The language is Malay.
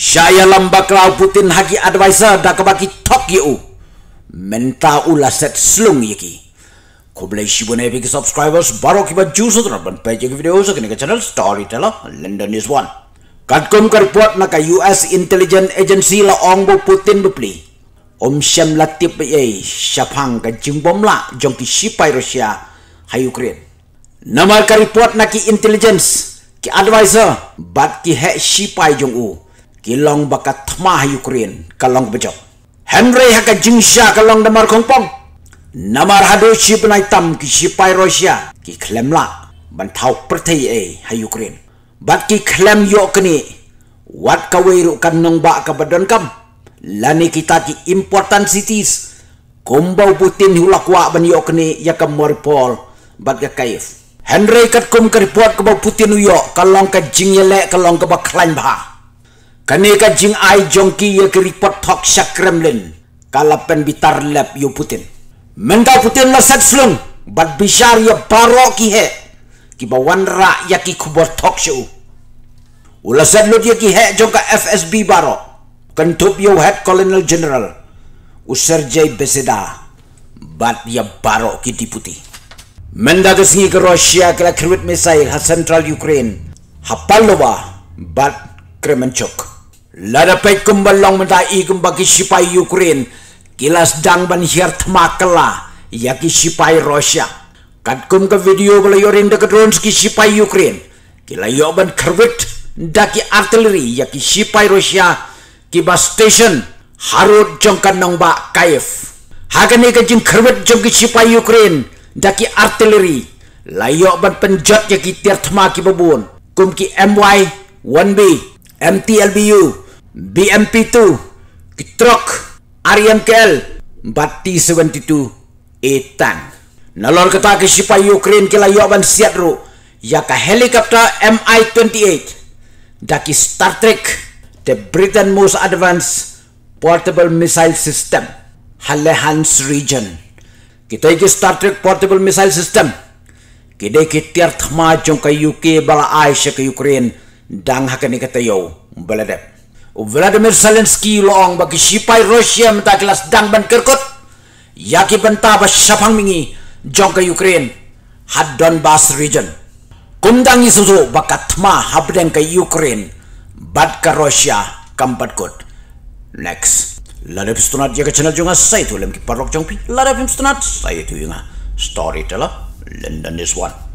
Saya lamba rau putin haki advisor dah kebaki tok yu. Menta ula set slung yiki. Kau boleh shibu nebi ke subscribers baru kiba jus utra ban page ke video usak ni ke channel storyteller London is one. Kad kum kar puat naka US intelligence agency la ongbo putin dupli. Om sham la tip ye shapang ka jingbom la jong ki shipai Russia hai Ukraine. Namar kar puat naki intelligence ki advisor bat ki he shipai jong u kilong baka tmah Ukraine kalong bejo. Henry haka jingsha kalong damar kongpong. Namar hadu si penai tam ki si pai Rusia ki klem la ban tau pertai e, ai ha Ukraine. Bat ki klem yo kini wat ka weiru kan nong ba ka badon kam. Lani kita ki important cities kumbau putin hula kuak ban yo kini ya ka Mariupol bat ka Kiev. Henry kat kum ka report ka putin yo kalong ka jingyele kalong ka ba klan ba. Kani ka jing ai jong ki ye report thok sha Kremlin. Kalapen bitar lab yo Putin. Menda Putin la sat slung. Bad bishar ye baro ki he. Ki ba wan ra ya ki khubar thok u. Ula sat lut ye ki he jong ka FSB baro. Kentup yo head colonel general. U Sergei Beseda. Bad ya baro ki diputi. Menda ke singi ke Rusia ke la kriwit misail ha central Ukraine. Ha palo ba. Bad Kremenchuk. Lada pek kembalong mentai gembak sipai Ukraine. Kilas dang ban hier tmakla yaki ki sipai Rusia. Kat kum ke video belayorin dek drones ki sipai Ukraine. Kila yoban ban kerwit daki artillery ya ki sipai Rusia ki bas station harut jongkan nong ba Kiev. Hagan ika jing kerwit jong ki sipai Ukraine daki artillery. Layok ban penjat ya ki tiar tmak ki babun. Kum ki MY 1B MTLBU, BMP2, Kitrok, RMKL, e Bati 72, Etang. Nalor kata ke sipa Ukraine kila yoban siat ru, ya ka helikopter MI-28, daki Star Trek, the Britain most advanced portable missile system, Hallehans region. Kita iki Star Trek portable missile system, kita iki tiar thma jong UK bala Aisha ke Ukraine, dang hakani kata yo beladep Vladimir Zelensky long bagi sipai Rusia minta kelas dang ban kerkut yaki bentar bersyapang mingi jong ke Ukraine had Donbass region kundang isuzu bakatma ma ke Ukraine bad ke Rusia kampat kut next ladep pistunat jaga ya channel jonga saya tu lemki parok jongpi lada pistunat saya tu jonga story teller London is one